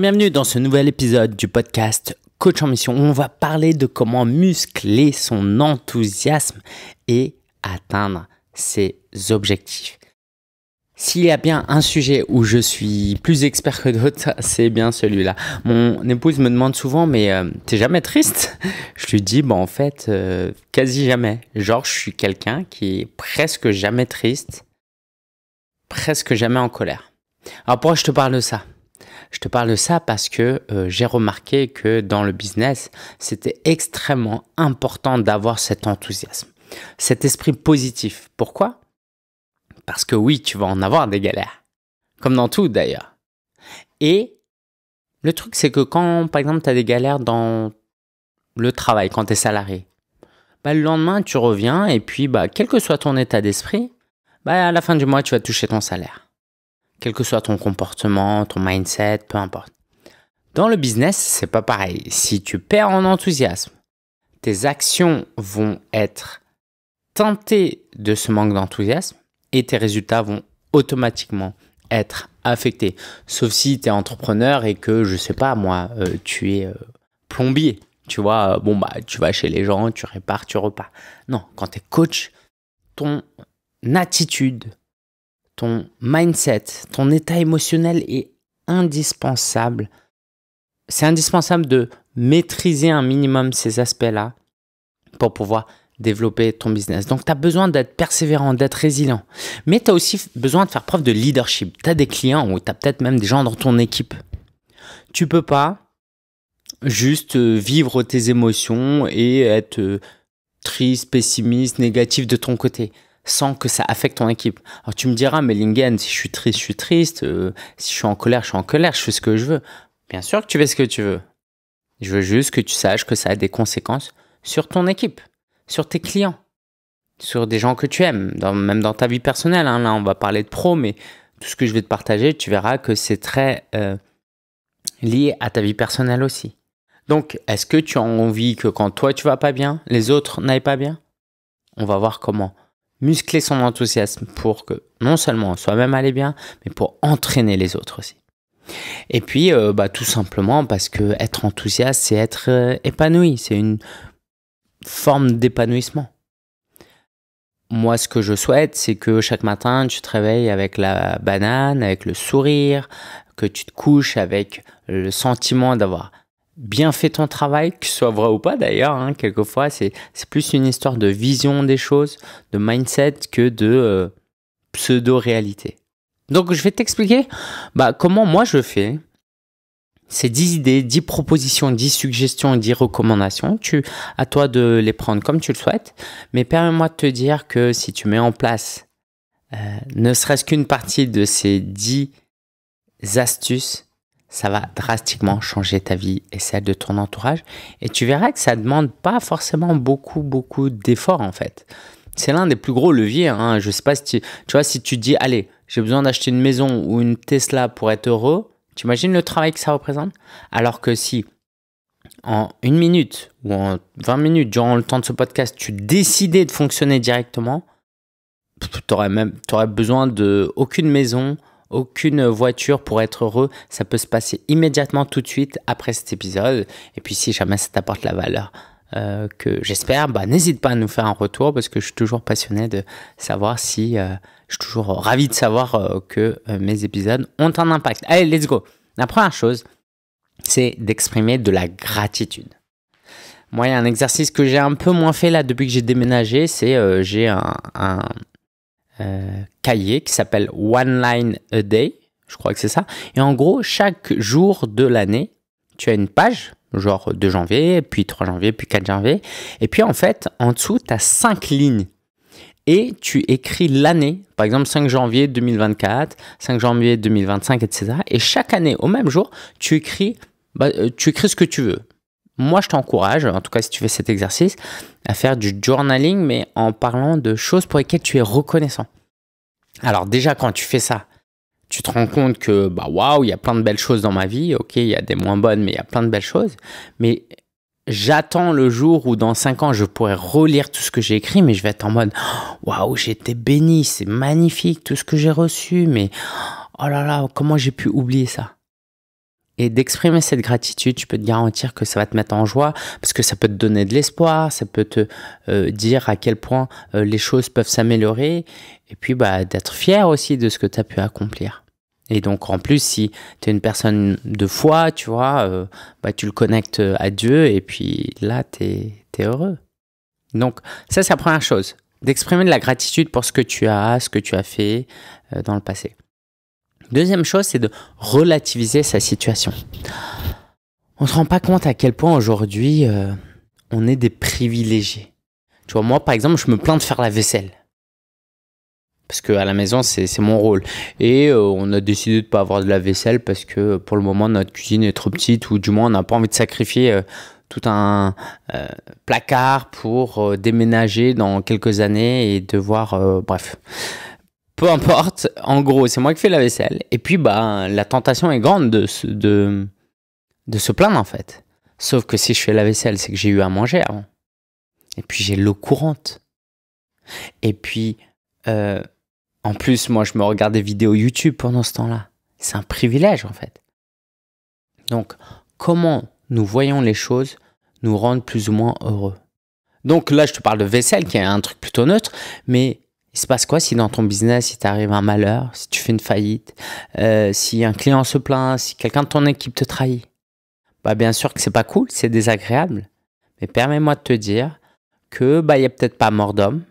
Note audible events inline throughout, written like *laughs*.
Bienvenue dans ce nouvel épisode du podcast Coach en Mission où on va parler de comment muscler son enthousiasme et atteindre ses objectifs. S'il y a bien un sujet où je suis plus expert que d'autres, *laughs* c'est bien celui-là. Mon épouse me demande souvent, mais euh, t'es jamais triste *laughs* Je lui dis, bah en fait, euh, quasi jamais. Genre, je suis quelqu'un qui est presque jamais triste, presque jamais en colère. Alors pourquoi je te parle de ça je te parle de ça parce que euh, j'ai remarqué que dans le business, c'était extrêmement important d'avoir cet enthousiasme, cet esprit positif. Pourquoi Parce que oui, tu vas en avoir des galères. Comme dans tout d'ailleurs. Et le truc, c'est que quand, par exemple, tu as des galères dans le travail, quand tu es salarié, bah, le lendemain, tu reviens et puis, bah, quel que soit ton état d'esprit, bah, à la fin du mois, tu vas toucher ton salaire quel que soit ton comportement, ton mindset, peu importe. Dans le business, c'est pas pareil. Si tu perds en enthousiasme, tes actions vont être tentées de ce manque d'enthousiasme et tes résultats vont automatiquement être affectés. Sauf si tu es entrepreneur et que, je sais pas moi, euh, tu es euh, plombier. Tu vois, euh, bon, bah, tu vas chez les gens, tu répares, tu repars. Non, quand tu es coach, ton attitude, ton mindset, ton état émotionnel est indispensable. C'est indispensable de maîtriser un minimum ces aspects-là pour pouvoir développer ton business. Donc, tu as besoin d'être persévérant, d'être résilient. Mais tu as aussi besoin de faire preuve de leadership. Tu as des clients ou tu as peut-être même des gens dans ton équipe. Tu peux pas juste euh, vivre tes émotions et être euh, triste, pessimiste, négatif de ton côté sans que ça affecte ton équipe. Alors tu me diras, mais Lingen, si je suis triste, je suis triste, euh, si je suis en colère, je suis en colère, je fais ce que je veux. Bien sûr que tu fais ce que tu veux. Je veux juste que tu saches que ça a des conséquences sur ton équipe, sur tes clients, sur des gens que tu aimes, même dans ta vie personnelle. Hein. Là, on va parler de pro, mais tout ce que je vais te partager, tu verras que c'est très euh, lié à ta vie personnelle aussi. Donc, est-ce que tu as envie que quand toi tu vas pas bien, les autres n'aillent pas bien On va voir comment muscler son enthousiasme pour que non seulement soi-même allait bien, mais pour entraîner les autres aussi. Et puis, euh, bah, tout simplement parce que être enthousiaste, c'est être euh, épanoui, c'est une forme d'épanouissement. Moi, ce que je souhaite, c'est que chaque matin, tu te réveilles avec la banane, avec le sourire, que tu te couches avec le sentiment d'avoir bien fait ton travail, que ce soit vrai ou pas d'ailleurs, hein, quelquefois c'est plus une histoire de vision des choses, de mindset que de euh, pseudo-réalité. Donc je vais t'expliquer bah, comment moi je fais ces 10 idées, 10 propositions, 10 suggestions, 10 recommandations. Tu, à toi de les prendre comme tu le souhaites, mais permets-moi de te dire que si tu mets en place euh, ne serait-ce qu'une partie de ces 10 astuces, ça va drastiquement changer ta vie et celle de ton entourage. Et tu verras que ça ne demande pas forcément beaucoup, beaucoup d'efforts en fait. C'est l'un des plus gros leviers. Je hein. Je sais pas si tu, vois, si tu dis, allez, j'ai besoin d'acheter une maison ou une Tesla pour être heureux, tu imagines le travail que ça représente Alors que si en une minute ou en 20 minutes durant le temps de ce podcast, tu décidais de fonctionner directement, tu aurais, aurais besoin d'aucune aucune maison, aucune voiture pour être heureux. Ça peut se passer immédiatement, tout de suite, après cet épisode. Et puis si jamais ça t'apporte la valeur, euh, que j'espère, bah, n'hésite pas à nous faire un retour parce que je suis toujours passionné de savoir si euh, je suis toujours ravi de savoir euh, que mes épisodes ont un impact. Allez, let's go. La première chose, c'est d'exprimer de la gratitude. Moi, il y a un exercice que j'ai un peu moins fait là depuis que j'ai déménagé, c'est j'ai un, euh, cahier qui s'appelle One Line a Day, je crois que c'est ça. Et en gros, chaque jour de l'année, tu as une page, genre 2 janvier, puis 3 janvier, puis 4 janvier. Et puis en fait, en dessous, tu as 5 lignes. Et tu écris l'année, par exemple 5 janvier 2024, 5 janvier 2025, etc. Et chaque année, au même jour, tu écris, bah, euh, tu écris ce que tu veux moi, je t'encourage, en tout cas si tu fais cet exercice, à faire du journaling, mais en parlant de choses pour lesquelles tu es reconnaissant. Alors déjà, quand tu fais ça, tu te rends compte que, bah waouh, il y a plein de belles choses dans ma vie, ok, il y a des moins bonnes, mais il y a plein de belles choses. Mais j'attends le jour où dans 5 ans, je pourrai relire tout ce que j'ai écrit, mais je vais être en mode, waouh, j'ai été béni, c'est magnifique, tout ce que j'ai reçu, mais oh là là, comment j'ai pu oublier ça et d'exprimer cette gratitude, tu peux te garantir que ça va te mettre en joie, parce que ça peut te donner de l'espoir, ça peut te euh, dire à quel point euh, les choses peuvent s'améliorer, et puis bah, d'être fier aussi de ce que tu as pu accomplir. Et donc en plus, si tu es une personne de foi, tu vois, euh, bah, tu le connectes à Dieu, et puis là, tu es, es heureux. Donc ça, c'est la première chose, d'exprimer de la gratitude pour ce que tu as, ce que tu as fait dans le passé. Deuxième chose, c'est de relativiser sa situation. On ne se rend pas compte à quel point aujourd'hui euh, on est des privilégiés. Tu vois, moi par exemple, je me plains de faire la vaisselle. Parce qu'à la maison, c'est mon rôle. Et euh, on a décidé de ne pas avoir de la vaisselle parce que euh, pour le moment, notre cuisine est trop petite ou du moins, on n'a pas envie de sacrifier tout un placard pour déménager dans quelques années et devoir... bref peu importe, en gros, c'est moi qui fais la vaisselle. Et puis, bah, la tentation est grande de, se, de, de se plaindre, en fait. Sauf que si je fais la vaisselle, c'est que j'ai eu à manger avant. Et puis, j'ai l'eau courante. Et puis, euh, en plus, moi, je me regarde des vidéos YouTube pendant ce temps-là. C'est un privilège, en fait. Donc, comment nous voyons les choses nous rendent plus ou moins heureux. Donc là, je te parle de vaisselle, qui est un truc plutôt neutre, mais il se passe quoi si dans ton business, il t'arrive un malheur, si tu fais une faillite, euh, si un client se plaint, si quelqu'un de ton équipe te trahit bah, Bien sûr que c'est pas cool, c'est désagréable. Mais permets-moi de te dire que bah, il n'y a peut-être pas mort d'homme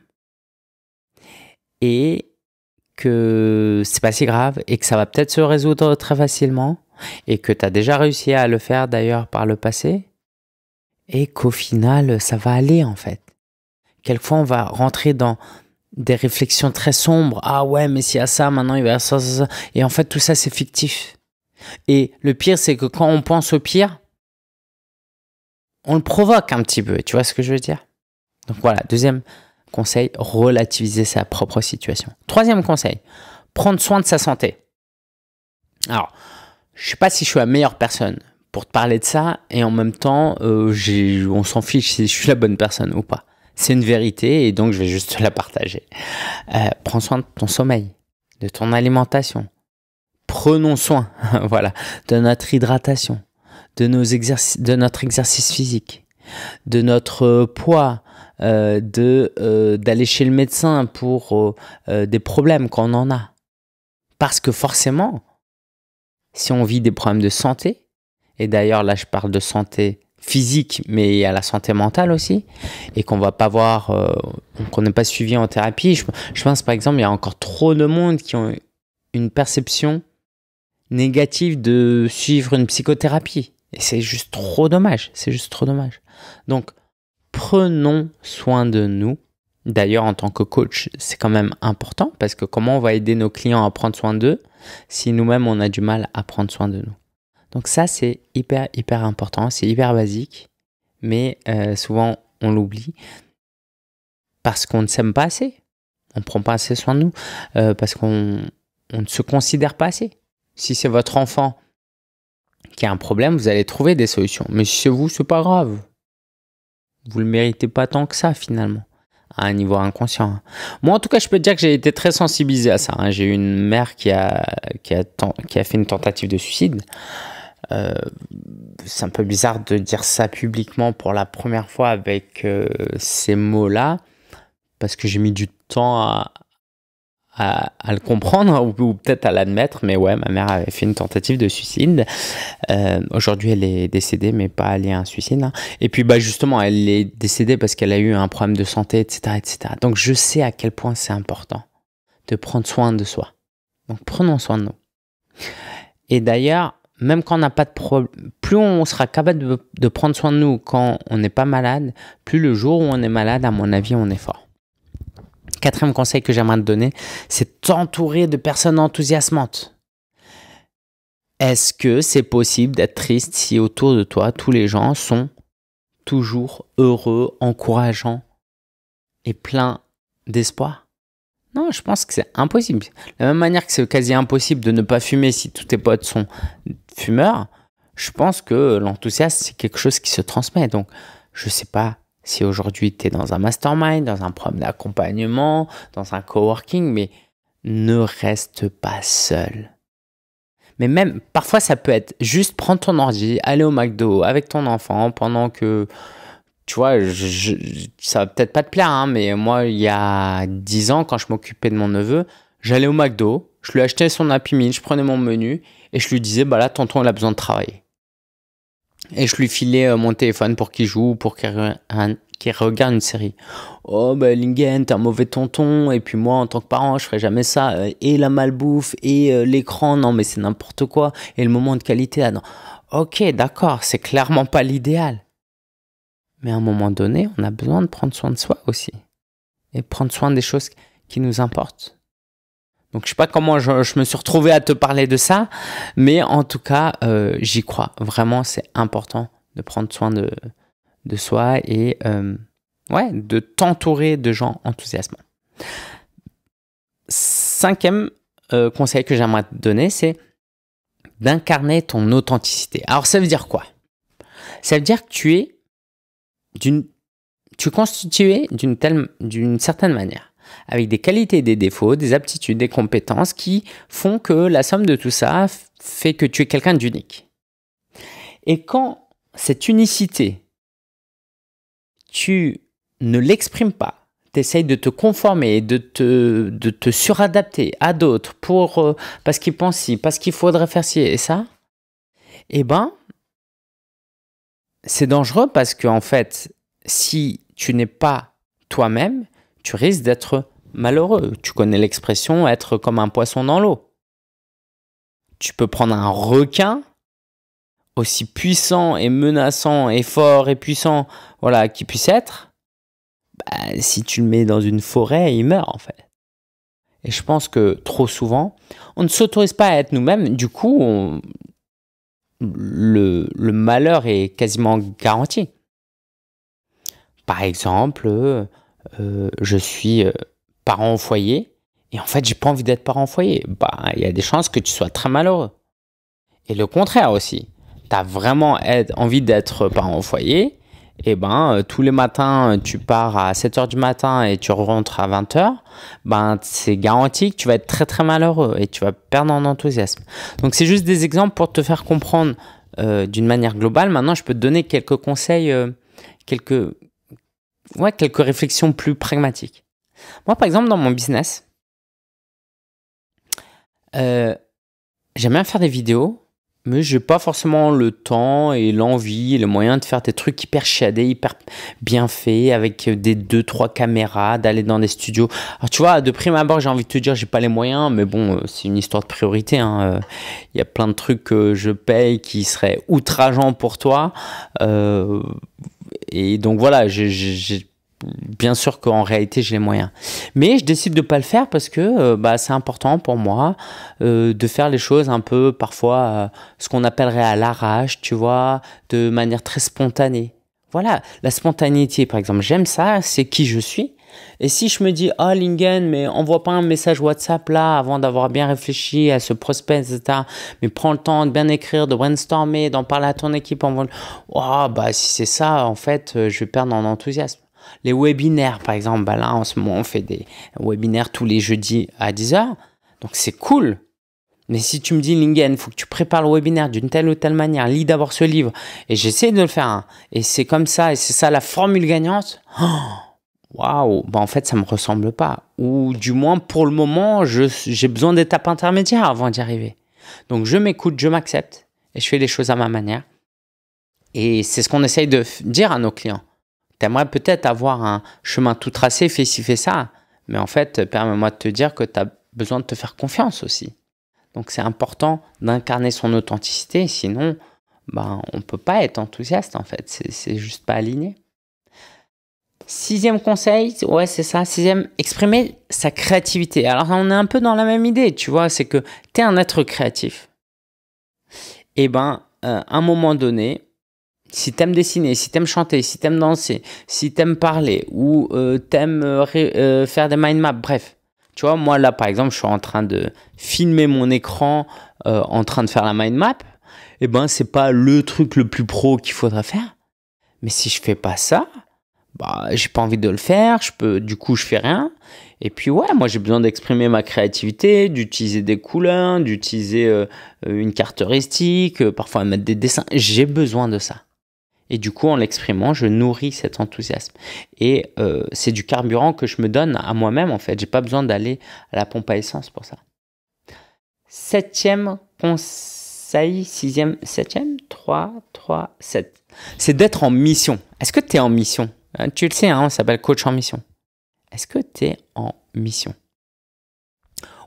et que c'est pas si grave et que ça va peut-être se résoudre très facilement et que tu as déjà réussi à le faire d'ailleurs par le passé et qu'au final, ça va aller en fait. Quelquefois, on va rentrer dans des réflexions très sombres. Ah ouais, mais s'il y a ça, maintenant il va y avoir ça, ça, ça. Et en fait, tout ça, c'est fictif. Et le pire, c'est que quand on pense au pire, on le provoque un petit peu. Tu vois ce que je veux dire Donc voilà, deuxième conseil, relativiser sa propre situation. Troisième conseil, prendre soin de sa santé. Alors, je sais pas si je suis la meilleure personne pour te parler de ça et en même temps, euh, on s'en fiche si je suis la bonne personne ou pas. C'est une vérité et donc je vais juste la partager. Euh, prends soin de ton sommeil, de ton alimentation. Prenons soin, *laughs* voilà, de notre hydratation, de, nos exercices, de notre exercice physique, de notre euh, poids, euh, de d'aller chez le médecin pour des problèmes qu'on en a. Parce que forcément, si on vit des problèmes de santé, et d'ailleurs là je parle de santé physique, mais à la santé mentale aussi, et qu'on va pas voir, euh, qu'on n'est pas suivi en thérapie. Je, je, pense par exemple, il y a encore trop de monde qui ont une perception négative de suivre une psychothérapie. Et c'est juste trop dommage, c'est juste trop dommage. Donc, prenons soin de nous. D'ailleurs, en tant que coach, c'est quand même important parce que comment on va aider nos clients à prendre soin d'eux si nous-mêmes on a du mal à prendre soin de nous donc ça, c'est hyper, hyper important, c'est hyper basique, mais euh, souvent on l'oublie parce qu'on ne s'aime pas assez, on ne prend pas assez soin de nous, euh, parce qu'on ne se considère pas assez. Si c'est votre enfant qui a un problème, vous allez trouver des solutions. Mais chez vous, c'est pas grave. Vous ne le méritez pas tant que ça finalement, à un niveau inconscient. Moi, en tout cas, je peux dire que j'ai été très sensibilisé à ça. Hein. J'ai eu une mère qui a, qui a, qui a fait une tentative de suicide. Euh, c'est un peu bizarre de dire ça publiquement pour la première fois avec euh, ces mots-là, parce que j'ai mis du temps à, à, le comprendre, ou, peut-être à l'admettre, mais ouais, ma mère avait fait une tentative de suicide. Euh, aujourd'hui, elle est décédée, mais pas liée à un suicide. Hein. Et puis, bah, justement, elle est décédée parce qu'elle a eu un problème de santé, etc. etc. Donc, je sais à quel point c'est important de prendre soin de soi. Donc, prenons soin de nous. Et d'ailleurs, même quand on n'a pas de problème, plus on sera capable de, prendre soin de nous quand on n'est pas malade, plus le jour où on est malade, à mon avis, on est fort. Quatrième conseil que j'aimerais te donner, c'est t'entourer de personnes enthousiasmantes. Est-ce que c'est possible d'être triste si autour de toi, tous les gens sont toujours heureux, encourageants et pleins d'espoir non, je pense que c'est impossible. De la même manière que c'est quasi impossible de ne pas fumer si tous tes potes sont fumeurs, je pense que l'enthousiasme, c'est quelque chose qui se transmet. Donc, je ne sais pas si aujourd'hui tu es dans un mastermind, dans un programme d'accompagnement, dans un coworking, mais ne reste pas seul. Mais même, parfois, ça peut être juste prendre ton ordi, aller au McDo avec ton enfant pendant que tu vois, je, ça va peut-être pas te plaire, hein, mais moi, il y a 10 ans, quand je m'occupais de mon neveu, j'allais au McDo, je lui achetais son Happy Meal, je prenais mon menu et je lui disais, bah là, tonton, il a besoin de travailler. Et je lui filais euh, mon téléphone pour qu'il joue ou pour qu'il regarde une série. Oh, ben, Lingen, t'es un mauvais tonton. Et puis moi, en tant que parent, je ferais jamais ça. Euh, et la malbouffe, et euh, l'écran, non, mais c'est n'importe quoi. Et le moment de qualité, là, ah non. Ok, d'accord, c'est clairement pas l'idéal. Mais à un moment donné, on a besoin de prendre soin de soi aussi. Et prendre soin des choses qui nous importent. Donc je sais pas comment je, me suis retrouvé à te parler de ça, mais en tout cas, euh, j'y crois. Vraiment, c'est important de prendre soin de, de soi et euh, ouais, de t'entourer de gens enthousiasmants. Cinquième euh, conseil que j'aimerais te donner, c'est d'incarner ton authenticité. Alors ça veut dire quoi Ça veut dire que tu es d'une, tu constitué d'une certaine manière, avec des qualités, des défauts, des aptitudes, des compétences qui font que la somme de tout ça fait que tu es quelqu'un d'unique. Et quand cette unicité, tu ne l'exprimes pas, t'essayes de te conformer, de te, de suradapter à d'autres pour euh, parce qu'ils pensent ci, parce qu'il faudrait faire ci et ça, eh ben, c'est dangereux parce que en fait, si tu n'es pas toi-même, tu risques d'être malheureux. Tu connais l'expression être comme un poisson dans l'eau. Tu peux prendre un requin aussi puissant et menaçant et fort et puissant voilà qui puisse être bah, si tu le mets dans une forêt il meurt en fait et je pense que trop souvent on ne s'autorise pas à être nous-mêmes du coup on, le, malheur est quasiment garanti. Par exemple, euh, je suis euh, parent au foyer et en fait j'ai pas envie d'être parent au foyer. Bah, il y a des chances que tu sois très malheureux. Et le contraire aussi. Tu as vraiment euh, envie d'être parent au foyer et eh ben euh, tous les matins euh, tu pars à 7 heures du matin et tu rentres à 20h, ben c'est garanti que tu vas être très très malheureux et tu vas perdre en enthousiasme. Donc c'est juste des exemples pour te faire comprendre euh, d'une manière globale. Maintenant, je peux te donner quelques conseils, quelques ouais, quelques réflexions plus pragmatiques. Moi par exemple dans mon business j'aime bien faire des vidéos mais j'ai pas forcément le temps et l'envie et le moyen de faire des trucs hyper shadés, hyper bien faits avec des deux trois caméras, d'aller dans des studios. tu vois, de prime abord, j'ai envie de te dire j'ai pas les moyens, mais bon, euh, c'est une histoire de priorité. Hein, euh. Il y a plein de trucs que je paye qui seraient outrageants pour toi. Euh, et donc voilà, j'ai bien sûr qu'en réalité j'ai les moyens. Mais je décide de pas le faire parce que euh, bah, c'est important pour moi euh, de faire les choses un peu parfois euh, ce qu'on appellerait à l'arrache, tu vois, de manière très spontanée. Voilà, la spontanéité par exemple, j'aime ça, c'est qui je suis. Et si je me dis, oh Lingen, mais envoie pas un message WhatsApp là avant d'avoir bien réfléchi à ce prospect, etc. Mais prends le temps de bien écrire, de brainstormer, d'en parler à ton équipe. En... Oh, bah si c'est ça, en fait, euh, je vais perdre en enthousiasme les webinaires, par exemple, bah là en ce moment on fait des webinaires tous les jeudis à 10h, donc c'est cool. Mais si tu me dis, Lingen, il faut que tu prépares le webinaire d'une telle ou telle manière, lis d'abord ce livre, et j'essaie de le faire, hein. et c'est comme ça, et c'est ça la formule gagnante, *gasps* waouh, wow. bah en fait ça me ressemble pas. Ou du moins pour le moment, j'ai besoin d'étapes intermédiaires avant d'y arriver. Donc je m'écoute, je m'accepte, et je fais les choses à ma manière. Et c'est ce qu'on essaye de dire à nos clients. T'aimerais peut-être avoir un chemin tout tracé, fais ci, fais ça. Mais en fait, permets-moi de te dire que tu as besoin de te faire confiance aussi. Donc c'est important d'incarner son authenticité, sinon ben, on ne peut pas être enthousiaste en fait, c'est juste pas aligné. Sixième conseil, ouais c'est ça, sixième, exprimer sa créativité. Alors on est un peu dans la même idée, tu vois, c'est que tu es un être créatif. Et eh ben, euh, à un moment donné, si t'aimes dessiner, si t'aimes chanter, si t'aimes danser, si t'aimes parler ou euh, t'aimes euh, euh, faire des mind maps, bref. Tu vois, moi là par exemple, je suis en train de filmer mon écran euh, en train de faire la mind map. Eh ben, c'est pas le truc le plus pro qu'il faudrait faire. Mais si je fais pas ça, bah, j'ai pas envie de le faire, je peux, du coup, je fais rien. Et puis, ouais, moi, j'ai besoin d'exprimer ma créativité, d'utiliser des couleurs, d'utiliser une carte heuristique, parfois mettre des dessins. J'ai besoin de ça. Et du coup, en l'exprimant, je nourris cet enthousiasme. Et euh, c'est du carburant que je me donne à moi-même, en fait. n'ai pas besoin d'aller à la pompe à essence pour ça. Septième conseil, sixième, septième, trois, trois, sept. C'est d'être en mission. Est-ce que tu es en mission euh, Tu le sais, hein, on s'appelle coach en mission. Est-ce que tu es en mission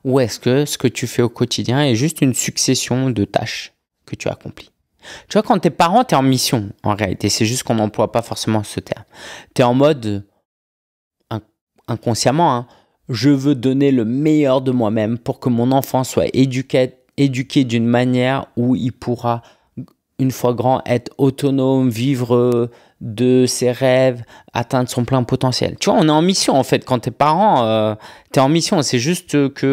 Ou est-ce que ce que tu fais au quotidien est juste une succession de tâches que tu accomplis tu vois, quand t'es parent, t'es en mission, en réalité. C'est juste qu'on n'emploie pas forcément ce terme. T'es en mode, euh, inconsciemment, hein, je veux donner le meilleur de moi-même pour que mon enfant soit éduqué, éduqué d'une manière où il pourra une fois grand, être autonome, vivre de ses rêves, atteindre son plein potentiel. Tu vois, on est en mission en fait. Quand t'es parent, tu euh, t'es en mission. C'est juste que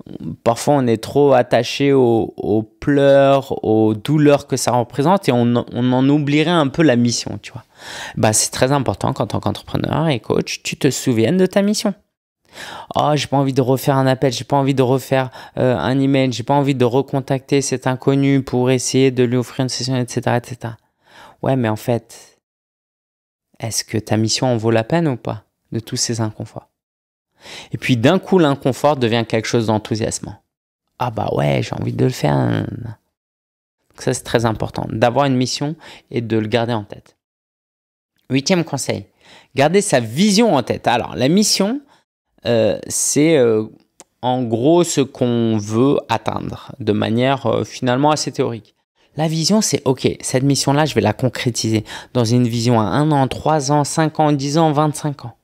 euh, parfois on est trop attaché aux, pleurs, aux douleurs que ça représente et on, on, en oublierait un peu la mission, tu vois. Bah, c'est très important qu'en tant qu'entrepreneur et coach, tu te souviennes de ta mission. Oh, j'ai pas envie de refaire un appel, j'ai pas envie de refaire euh, un email, j'ai pas envie de recontacter cet inconnu pour essayer de lui offrir une session, etc., etc. Ouais, mais en fait, est-ce que ta mission en vaut la peine ou pas de tous ces inconforts Et puis d'un coup, l'inconfort devient quelque chose d'enthousiasmant. Ah bah ouais, j'ai envie de le faire. ça, c'est très important, d'avoir une mission et de le garder en tête. Huitième conseil, garder sa vision en tête. Alors, la mission, euh, c'est euh, en gros ce qu'on veut atteindre de manière euh, finalement assez théorique. La vision, c'est OK, cette mission-là, je vais la concrétiser dans une vision à 1 an, 3 ans, 5 ans, 10 ans, 25 ans.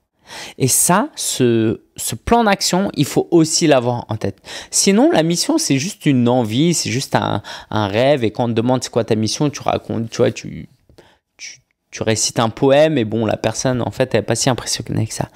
Et ça, ce, ce plan d'action, il faut aussi l'avoir en tête. Sinon, la mission, c'est juste une envie, c'est juste un, un rêve. Et quand on te demande c'est quoi ta mission, tu racontes, tu vois, tu, tu récites un poème et bon, la personne, en fait, elle n'est pas si impressionnée que ça.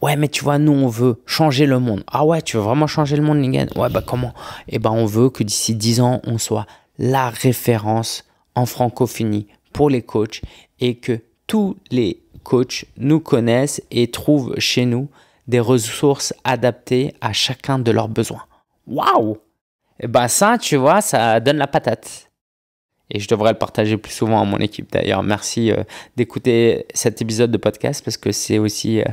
Ouais, mais tu vois, nous, on veut changer le monde. Ah ouais, tu veux vraiment changer le monde, Lingen Ouais, bah comment Eh ben, on veut que d'ici 10 ans, on soit la référence en francophonie pour les coachs et que tous les coachs nous connaissent et trouvent chez nous des ressources adaptées à chacun de leurs besoins. Waouh Eh ben ça, tu vois, ça donne la patate. Et je devrais le partager plus souvent à mon équipe d'ailleurs. Merci euh, d'écouter cet épisode de podcast parce que c'est aussi euh,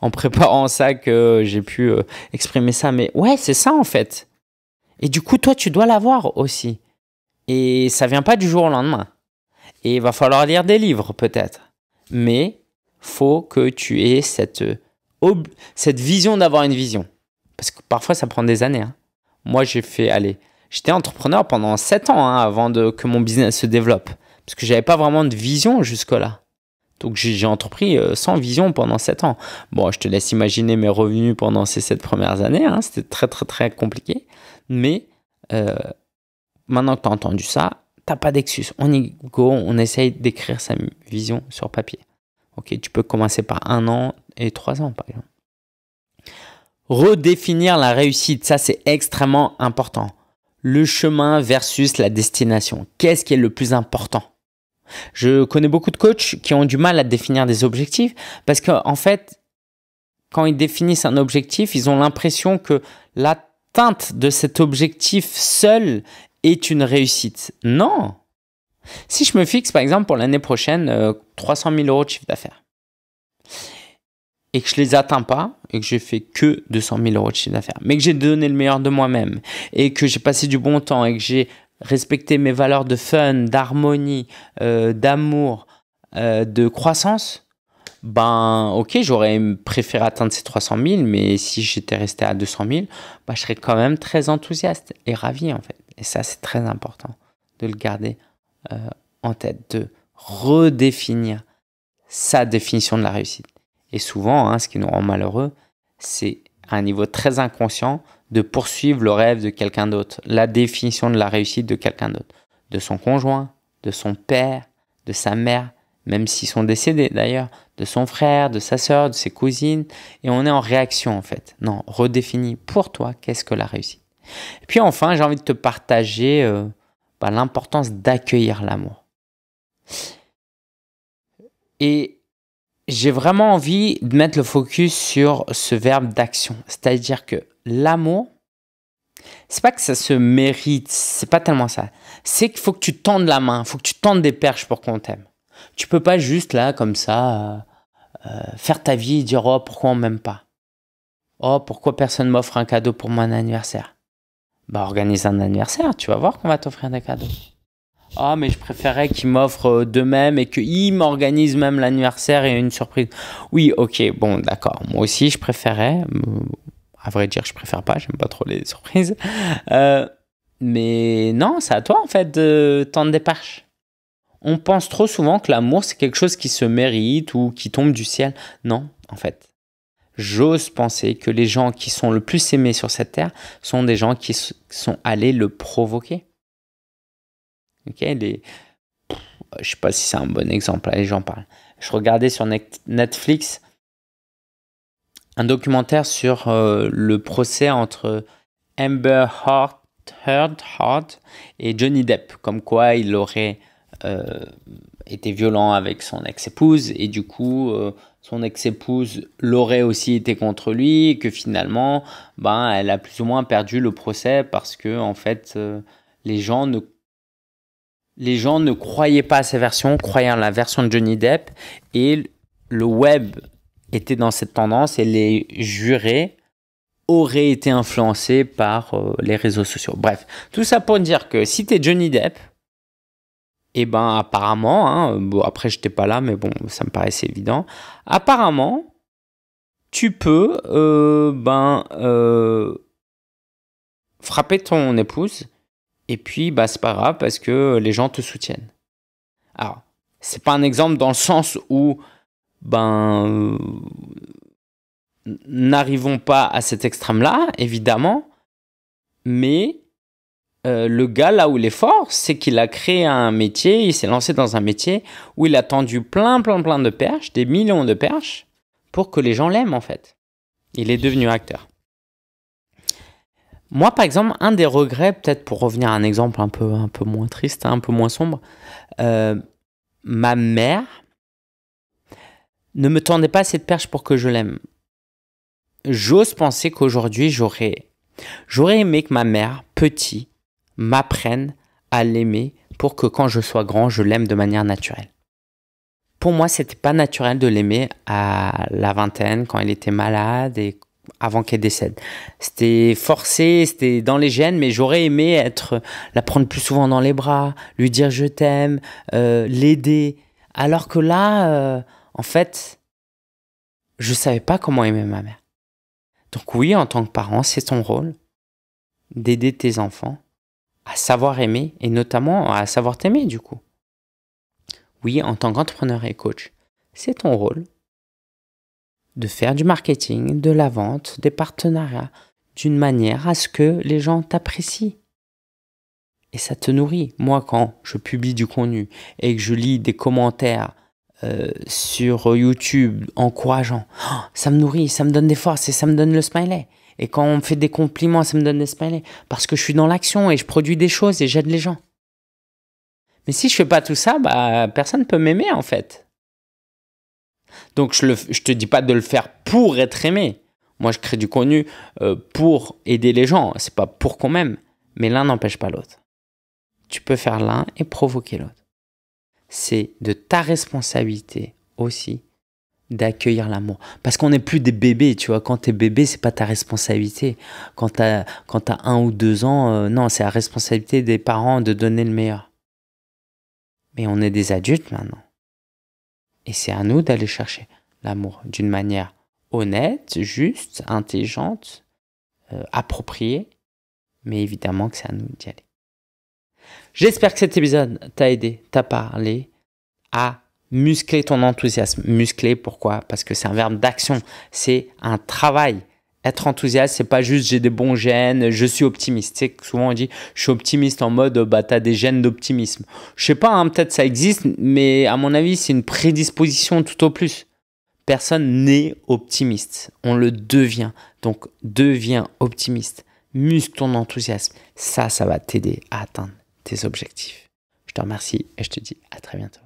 en préparant ça que j'ai pu euh, exprimer ça. Mais ouais, c'est ça en fait. Et du coup, toi, tu dois l'avoir aussi. Et ça vient pas du jour au lendemain. Et il va falloir lire des livres peut-être. Mais faut que tu aies cette, cette vision d'avoir une vision. Parce que parfois, ça prend des années. Hein. Moi, j'ai fait, allez, J'étais entrepreneur pendant 7 ans hein, avant que mon business se développe. Parce que j'avais pas vraiment de vision jusque-là. Donc j'ai entrepris euh, sans vision pendant 7 ans. Bon, je te laisse imaginer mes revenus pendant ces 7 premières années. Hein. C'était très très très compliqué. Mais euh, maintenant que tu as entendu ça, t'as pas d'excuse. On y go, on essaye d'écrire sa vision sur papier. Ok, tu peux commencer par un an et trois ans par exemple. Redéfinir la réussite, ça c'est extrêmement important le chemin versus la destination. Qu'est-ce qui est le plus important Je connais beaucoup de coachs qui ont du mal à définir des objectifs parce qu'en fait, quand ils définissent un objectif, ils ont l'impression que l'atteinte de cet objectif seul est une réussite. Non Si je me fixe par exemple pour l'année prochaine 300 euh, 000 euros de chiffre d'affaires, et que je les atteins pas et que j'ai fait que 200 000 euros de chiffre d'affaires, mais que j'ai donné le meilleur de moi-même et que j'ai passé du bon temps et que j'ai respecté mes valeurs de fun, d'harmonie, euh, d'amour, euh, de croissance, ben ok, j'aurais préféré atteindre ces 300 000, mais si j'étais resté à 200 000, ben, je serais quand même très enthousiaste et ravi en fait. Et ça, c'est très important de le garder euh, en tête, de redéfinir sa définition de la réussite et souvent, hein, ce qui nous rend malheureux, c'est à un niveau très inconscient de poursuivre le rêve de quelqu'un d'autre, la définition de la réussite de quelqu'un d'autre, de son conjoint, de son père, de sa mère, même s'ils sont décédés d'ailleurs, de son frère, de sa sœur, de ses cousines, et on est en réaction en fait. Non, redéfinis pour toi qu'est-ce que la réussite. Et puis enfin, j'ai envie de te partager euh, bah, l'importance d'accueillir l'amour. Et j'ai vraiment envie de mettre le focus sur ce verbe d'action. C'est-à-dire que l'amour, c'est pas que ça se mérite, c'est pas tellement ça. C'est qu'il faut que tu tendes la main, il faut que tu tendes des perches pour qu'on t'aime. Tu peux pas juste là, comme ça, euh, euh, faire ta vie et dire Oh, pourquoi on m'aime pas Oh, pourquoi personne m'offre un cadeau pour mon anniversaire Bah, organise un anniversaire, tu vas voir qu'on va t'offrir des cadeaux. Ah, mais je préférais qu'il m'offre euh, de même et qu'ils m'organise même l'anniversaire et une surprise. Oui, ok, bon, d'accord. Moi aussi, je préférais. Euh, à vrai dire, je préfère pas, j'aime pas trop les surprises. Euh, mais non, c'est à toi en fait de t'en déparche. On pense trop souvent que l'amour c'est quelque chose qui se mérite ou qui tombe du ciel. Non, en fait. J'ose penser que les gens qui sont le plus aimés sur cette terre sont des gens qui sont allés le provoquer. Ok, les... je sais pas si c'est un bon exemple, j'en parle. Je regardais sur Netflix un documentaire sur euh, le procès entre Amber Heard, Heard, et Johnny Depp, comme quoi il aurait euh, été violent avec son ex-épouse et du coup euh, son ex-épouse l'aurait aussi été contre lui et que finalement ben elle a plus ou moins perdu le procès parce que en fait les gens ne les gens ne croyaient pas à ces versions, croyaient à la version de Johnny Depp. Et le web était dans cette tendance et les jurés auraient été influencés par euh, les réseaux sociaux. Bref, tout ça pour dire que si es Johnny Depp, et eh ben apparemment, hein, bon, après j'étais pas là, mais bon, ça me paraissait évident. Apparemment, tu peux, euh, ben, euh, frapper ton épouse et puis, bah, c'est pas grave parce que les gens te soutiennent. Alors, c'est pas un exemple dans le sens où, ben, n'arrivons pas à cet extrême-là, évidemment, mais euh, le gars, là où il est fort, c'est qu'il a créé un métier, il s'est lancé dans un métier où il a tendu plein, plein, plein de perches, des millions de perches, pour que les gens l'aiment en fait. Il est devenu acteur. Moi, par exemple, un des regrets, peut-être pour revenir à un exemple un peu, un peu moins triste, hein, un peu moins sombre, euh, ma mère ne me tendait pas cette perche pour que je l'aime. J'ose penser qu'aujourd'hui, j'aurais, j'aurais aimé que ma mère, petit, m'apprenne à l'aimer pour que quand je sois grand, je l'aime de manière naturelle. Pour moi, c'était pas naturel de l'aimer à la vingtaine, quand elle était malade et avant qu'elle décède. C'était forcé, c'était dans les gènes, mais j'aurais aimé être la prendre plus souvent dans les bras, lui dire je t'aime, euh, l'aider. Alors que là, euh, en fait, je savais pas comment aimer ma mère. Donc oui, en tant que parent, c'est ton rôle d'aider tes enfants à savoir aimer et notamment à savoir t'aimer du coup. Oui, en tant qu'entrepreneur et coach, c'est ton rôle de faire du marketing, de la vente, des partenariats, d'une manière à ce que les gens t'apprécient. Et ça te nourrit. Moi, quand je publie du contenu et que je lis des commentaires euh, sur YouTube encourageants, oh, ça me nourrit, ça me donne des forces et ça me donne le smiley. Et quand on me fait des compliments, ça me donne des smileys. Parce que je suis dans l'action et je produis des choses et j'aide les gens. Mais si je fais pas tout ça, bah, personne ne peut m'aimer en fait. Donc je ne te dis pas de le faire pour être aimé. Moi, je crée du contenu euh, pour aider les gens. C'est pas pour qu'on m'aime. Mais l'un n'empêche pas l'autre. Tu peux faire l'un et provoquer l'autre. C'est de ta responsabilité aussi d'accueillir l'amour. Parce qu'on n'est plus des bébés, tu vois. Quand t'es bébé, c'est pas ta responsabilité. Quand t'as, quand un ou deux ans, euh, non, c'est la responsabilité des parents de donner le meilleur. Mais on est des adultes maintenant. Et c'est à nous d'aller chercher l'amour d'une manière honnête, juste, intelligente, euh, appropriée, mais évidemment que c'est à nous d'y aller. J'espère que cet épisode t'a aidé, t'a parlé à muscler ton enthousiasme. Muscler, pourquoi Parce que c'est un verbe d'action, c'est un travail, être enthousiaste, c'est pas juste j'ai des bons gènes, je suis optimiste. souvent on dit je suis optimiste en mode bah t'as des gènes d'optimisme. Je sais pas, hein, peut-être ça existe, mais à mon avis c'est une prédisposition tout au plus. Personne n'est optimiste, on le devient. Donc deviens optimiste, muscle ton enthousiasme. Ça, ça va t'aider à atteindre tes objectifs. Je te remercie et je te dis à très bientôt.